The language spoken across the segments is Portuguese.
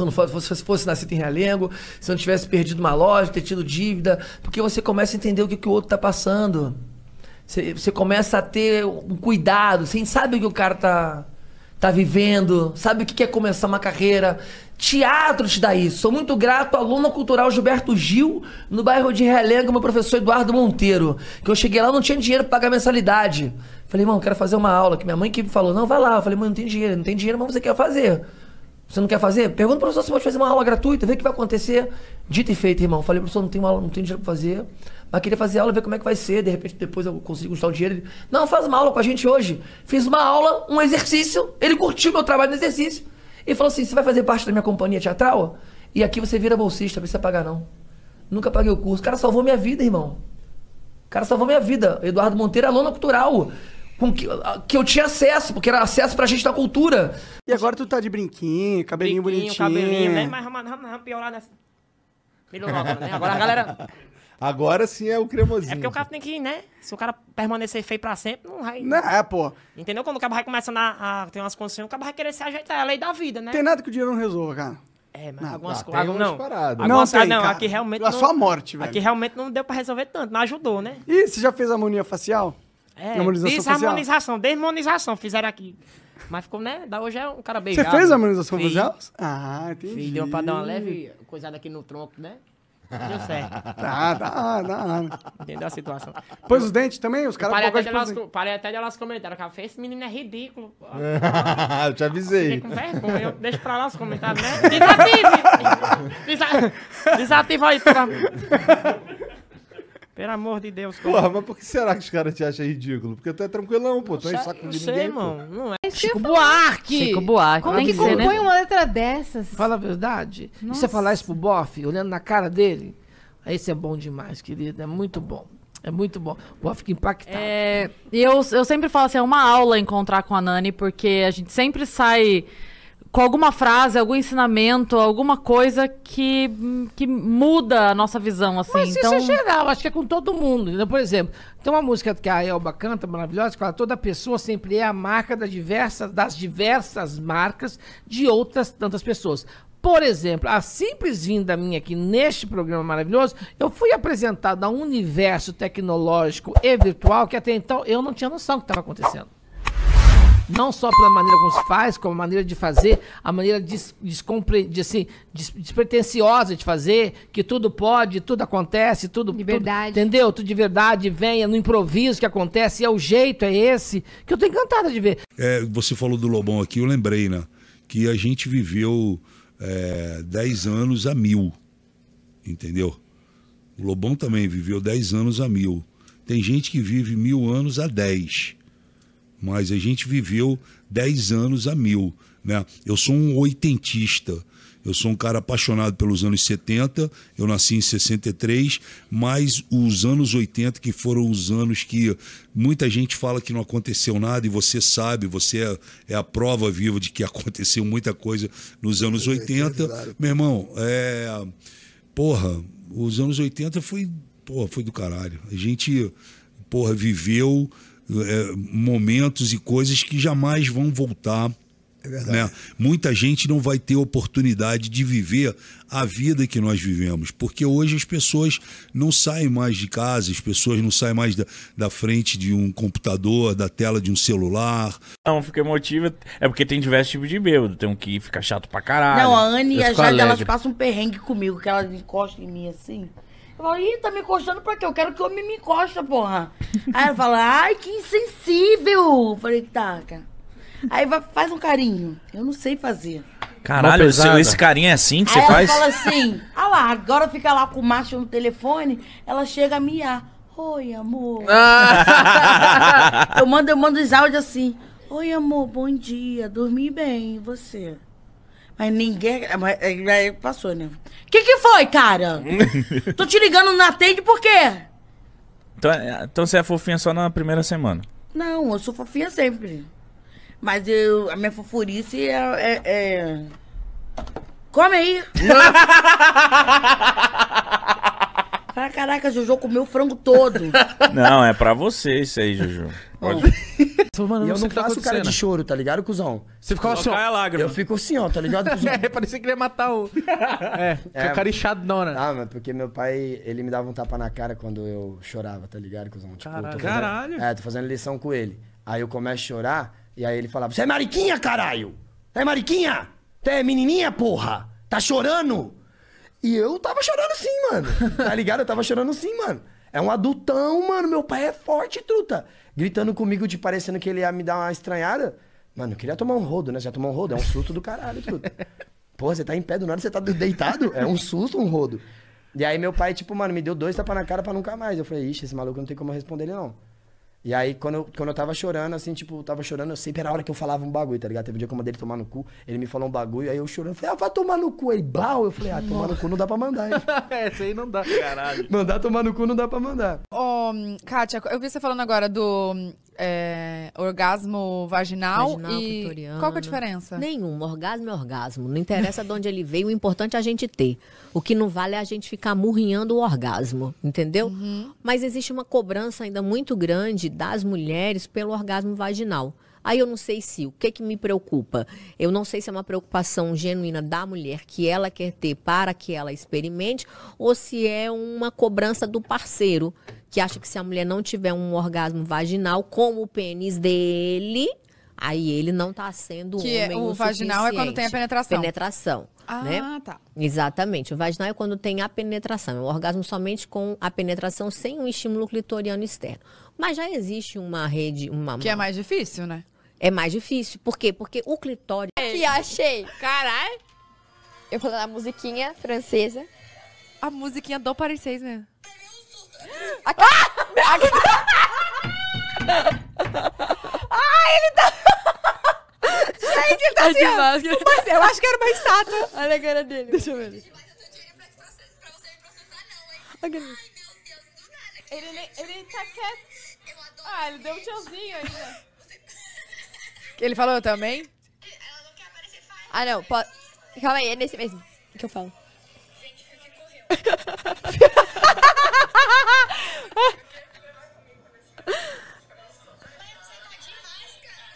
se não fosse, se fosse nascido em Realengo, se não tivesse perdido uma loja, ter tido dívida, porque você começa a entender o que, que o outro está passando. Você, você, começa a ter um cuidado, você assim, sabe o que o cara está tá vivendo, sabe o que é começar uma carreira. Teatro te dá isso. Sou muito grato ao aluno cultural Gilberto Gil, no bairro de Realengo, meu professor Eduardo Monteiro. Que eu cheguei lá, não tinha dinheiro para pagar mensalidade. Falei, irmão, quero fazer uma aula. Que minha mãe que falou, não, vai lá. Eu falei, mãe, não tem dinheiro, não tem dinheiro, mas você quer fazer. Você não quer fazer? Pergunta pro professor se pode fazer uma aula gratuita, vê o que vai acontecer. Dito e feito, irmão. Falei, professor, não tenho aula, não tenho dinheiro pra fazer. Mas queria fazer aula, ver como é que vai ser. De repente, depois eu consigo gastar o dinheiro. Ele, não, faz uma aula com a gente hoje. Fiz uma aula, um exercício. Ele curtiu meu trabalho no exercício. E falou assim: você vai fazer parte da minha companhia teatral? E aqui você vira bolsista, não precisa pagar, não. Nunca paguei o curso. O cara salvou minha vida, irmão. O cara salvou minha vida. Eduardo Monteiro, é aluno cultural com que, que eu tinha acesso, porque era acesso pra gente da cultura. E agora tu tá de brinquinho, cabelinho bonitinho. cabelinho, né? Mas vamos, piorar nessa. Melhorou agora, né? Agora a galera... Agora sim é o cremosinho. É porque o cara tem que, né? Se o cara permanecer feio pra sempre, não vai. Não, é, pô. Entendeu? Quando o cara vai começar a, a ter umas condições, o cara vai querer se ajeitar. É a lei da vida, né? Tem nada que o dinheiro não resolva, cara. É, mas não, algumas ah, coisas. Algum, não, não, tem, não cara. aqui realmente. a sua morte, velho. Aqui realmente não deu pra resolver tanto, não ajudou, né? E você já fez a harmonia facial? É, harmonização desharmonização, desmonização fizeram aqui. Mas ficou, né? Da hoje é um cara beijado. Você fez a harmonização fiz. facial? Ah, entendi. Fiz, deu pra dar uma leve coisada aqui no tronco, né? Deu certo. Tá, dá, tá, dá. Tá. Entendeu a situação? Pôs os dentes também? Os caras parei, até de elas, parei até de elas comentaram, cara, esse menino é ridículo. eu te avisei. Fiquei com vergonha, Deixa pra lá os comentários, né? Desative! Desativa aí, pra... Pelo amor de Deus. Porra, mas por que será que os caras te acham ridículo? Porque tu é tranquilão, pô. tu é saco de ninguém, irmão. Não é. Chico Buarque! Chico Buarque. Como é que, né? compõe né? uma letra dessas? Fala a verdade. Nossa. E você falar isso pro Boff, olhando na cara dele, aí é bom demais, querido. É muito bom. É muito bom. O Boa fica impactado. É, eu, eu sempre falo assim, é uma aula encontrar com a Nani, porque a gente sempre sai com alguma frase, algum ensinamento, alguma coisa que, que muda a nossa visão, assim. Mas então... isso é então- geral, acho que é com todo mundo. Né? Por exemplo, tem uma música que a Elba canta, maravilhosa, que fala toda pessoa sempre é a marca das diversas, das diversas marcas de outras tantas pessoas. Por exemplo, a simples vinda minha aqui neste programa maravilhoso, eu fui apresentado a um universo tecnológico e virtual que até então eu não tinha noção do que estava acontecendo. Não só pela maneira como se faz, como a maneira de fazer, a maneira des, descompre, de, assim, des, despretensiosa de fazer, que tudo pode, tudo acontece, tudo. De verdade. Tudo, entendeu? Tudo de verdade, venha, no improviso que acontece, é o jeito, é esse, que eu tô encantada de ver. É, você falou do Lobão aqui, eu lembrei, né? Que a gente viveu é, 10 anos a mil, entendeu? O Lobão também viveu 10 anos a mil. Tem gente que vive mil anos a 10 mas a gente viveu 10 anos a mil. Né? Eu sou um oitentista. Eu sou um cara apaixonado pelos anos 70, eu nasci em 63, mas os anos 80 que foram os anos que muita gente fala que não aconteceu nada e você sabe, você é, é a prova viva de que aconteceu muita coisa nos anos 80. É Meu irmão, é... porra, os anos 80 foi, porra, foi do caralho. A gente, porra, viveu é, momentos e coisas que jamais vão voltar. É né? Muita gente não vai ter oportunidade de viver a vida que nós vivemos, porque hoje as pessoas não saem mais de casa, as pessoas não saem mais da, da frente de um computador, da tela de um celular. Não, fica emotivo. É porque tem diversos tipos de bêbado. Tem um que fica chato pra caralho. Não, a Anne e a Jade, elas passam um perrengue comigo, que elas encostam em mim assim. Eu falo, ih, tá me encostando pra quê? Eu quero que o homem me encosta, porra. Aí ela fala, ai, que insensível. Eu falei, tá, cara. Aí vai, faz um carinho. Eu não sei fazer. Caralho, esse carinho é assim que Aí você ela faz? fala assim, ah lá, agora fica lá com o macho no telefone, ela chega a miar. Oi, amor. Ah. eu mando, eu mando os áudios assim. Oi, amor, bom dia. Dormi bem, e você? Mas ninguém. Mas, aí é, passou, né? Que que foi, cara? Tô te ligando na Tende por quê? Então, é, então você é fofinha só na primeira semana? Não, eu sou fofinha sempre. Mas eu, a minha fofurice é. é, é... Come aí! Pra caraca, Jojo comeu o frango todo. Não, é pra você isso aí, Jojo. Pode... Mano, eu não, tá faço cara de choro, tá ligado, cuzão? Você ficava assim, ó. A lágrima. Eu fico assim, ó, tá ligado, é, cuzão? é, parecia que ele ia matar o... É, é não, né? Ah, mas porque meu pai, ele me dava um tapa na cara quando eu chorava, tá ligado, cuzão? Tipo, caralho. Fazendo, caralho. É, tô fazendo lição com ele. Aí eu começo a chorar, e aí ele falava, você é mariquinha, caralho! É mariquinha? Você é menininha, porra? Tá chorando? E eu tava chorando sim, mano. Tá ligado? Eu tava chorando sim, mano. É um adultão, mano. Meu pai é forte, truta. Gritando comigo, de parecendo que ele ia me dar uma estranhada. Mano, eu queria tomar um rodo, né? Você já tomou um rodo? É um susto do caralho, truta. Porra, você tá em pé do nada, você tá deitado? É um susto, um rodo. E aí meu pai, tipo, mano, me deu dois tapas na cara pra nunca mais. Eu falei, ixi, esse maluco não tem como responder ele, não. E aí, quando eu, quando eu tava chorando, assim, tipo, tava chorando, eu sempre era a hora que eu falava um bagulho, tá ligado? Teve um dia que eu mandei ele tomar no cu, ele me falou um bagulho, aí eu chorando, falei, ah, vai tomar no cu. Ele, blau, eu falei, ah, tomar no cu não dá pra mandar, hein? Essa é, aí não dá, caralho. mandar tomar no cu não dá pra mandar. Ô, oh, Kátia, eu vi você falando agora do é, orgasmo vaginal, vaginal e clitoriano. qual é a diferença? Nenhuma, orgasmo é orgasmo, não interessa de onde ele veio, o importante é a gente ter. O que não vale é a gente ficar murrinhando o orgasmo, entendeu? Uhum. Mas existe uma cobrança ainda muito grande das mulheres pelo orgasmo vaginal. Aí eu não sei se, o que que me preocupa? Eu não sei se é uma preocupação genuína da mulher que ela quer ter para que ela experimente ou se é uma cobrança do parceiro que acha que se a mulher não tiver um orgasmo vaginal, como o pênis dele, aí ele não está sendo que homem o, o vaginal é quando tem a penetração. Penetração. Ah, né? tá. Exatamente. O vaginal é quando tem a penetração. É um orgasmo somente com a penetração, sem um estímulo clitoriano externo. Mas já existe uma rede. Uma, Que é mais difícil, né? É mais difícil. Por quê? Porque o clitóris. É que achei! Caralho! Eu vou dar a musiquinha francesa. A musiquinha do Paris 6 mesmo. A ca... Ah, ah, ele tá. Gente, ele tá, tá assim, de Mas eu acho que era uma estátua. Olha a cara dele. Deixa eu ver. Ai, meu Deus, do nada. Ele, ele tá quieto. Ah, ele deu um tchauzinho ainda. Né? Ele falou eu também? Ela não quer aparecer, faz. Ah, não. Pode... Calma aí, é nesse mesmo que eu falo. Gente, o que correu.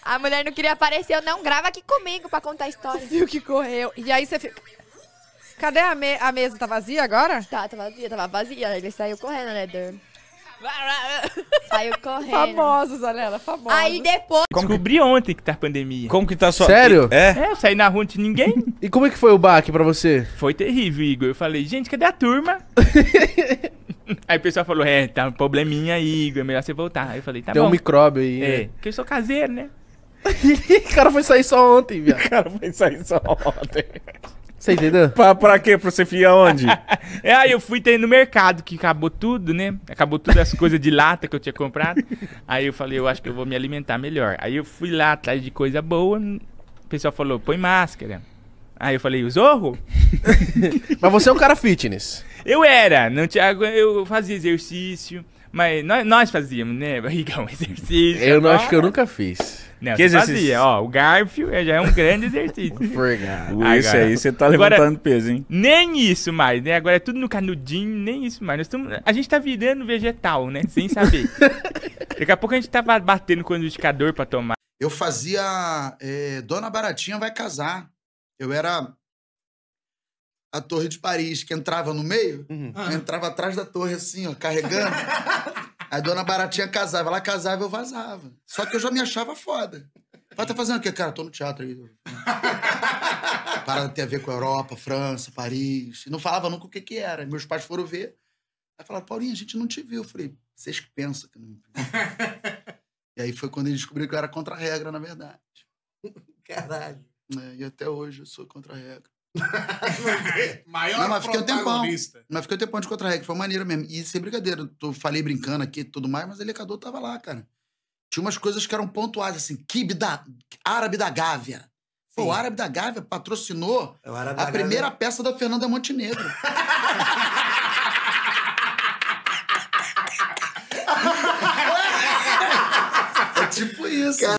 A mulher não queria aparecer, eu não grava aqui comigo pra contar a história. Viu que correu. E aí você fica. Cadê a, me a mesa? Tá vazia agora? Tá, tá vazia, tava vazia. Ele saiu correndo, né, Dan? Saiu correndo. Famosos, olha famosos. Aí depois. Descobri ontem que tá pandemia. Como que tá sua. Sério? É? É, eu saí na rua, de ninguém. e como é que foi o baque pra você? Foi terrível, Igor. Eu falei, gente, cadê a turma? aí o pessoal falou, é, tá um probleminha aí, Igor, é melhor você voltar. Aí eu falei, tá Tem bom. Tem um micróbio aí. É, né? porque eu sou caseiro, né? o cara foi sair só ontem, viado. O cara foi sair só ontem. Você entendeu? Pra, pra quê? Pra você fiar onde? é, aí eu fui ter no mercado, que acabou tudo, né? Acabou todas as coisas de lata que eu tinha comprado. Aí eu falei, eu acho que eu vou me alimentar melhor. Aí eu fui lá atrás de coisa boa. O pessoal falou, põe máscara. Aí eu falei, o Zorro? Mas você é um cara fitness. Eu era. Não tinha, eu fazia exercício. Mas nós, fazíamos, né, barrigão? Exercício. Eu não acho que eu nunca fiz. Não, que exercício? Fazia, ó. O Garfio já é um grande exercício. Obrigado. Isso aí, você tá agora, levantando peso, hein? Nem isso mais, né? Agora é tudo no canudinho, nem isso mais. Nós tamo, a gente tá virando vegetal, né? Sem saber. Daqui a pouco a gente tava tá batendo com o indicador pra tomar. Eu fazia. É, Dona Baratinha vai casar. Eu era a Torre de Paris, que entrava no meio, uhum. Ah. entrava atrás da torre, assim, ó, carregando. a dona Baratinha casava. Ela casava eu vazava. Só que eu já me achava foda. Vai tá fazendo o quê? Cara, tô no teatro aí. Parada tem a ver com a Europa, França, Paris. E não falava nunca o que que era. Meus pais foram ver. Aí falaram, Paulinho, a gente não te viu. Eu falei, vocês que pensam que não e aí foi quando eles descobriram que eu era contra a regra, na verdade. Caralho. É, e até hoje eu sou contra a regra. Maior não, mas fiquei um tempão. Mas fiquei um tempão de contra-regra. Foi maneiro mesmo. E sem brincadeira, eu falei brincando aqui e tudo mais, mas o Elecador tava lá, cara. Tinha umas coisas que eram pontuais, assim, kibe da Árabe da Gávea. Pô, o Árabe da Gávea patrocinou é, a primeira é- peça da Fernanda Montenegro. é tipo isso. Cara.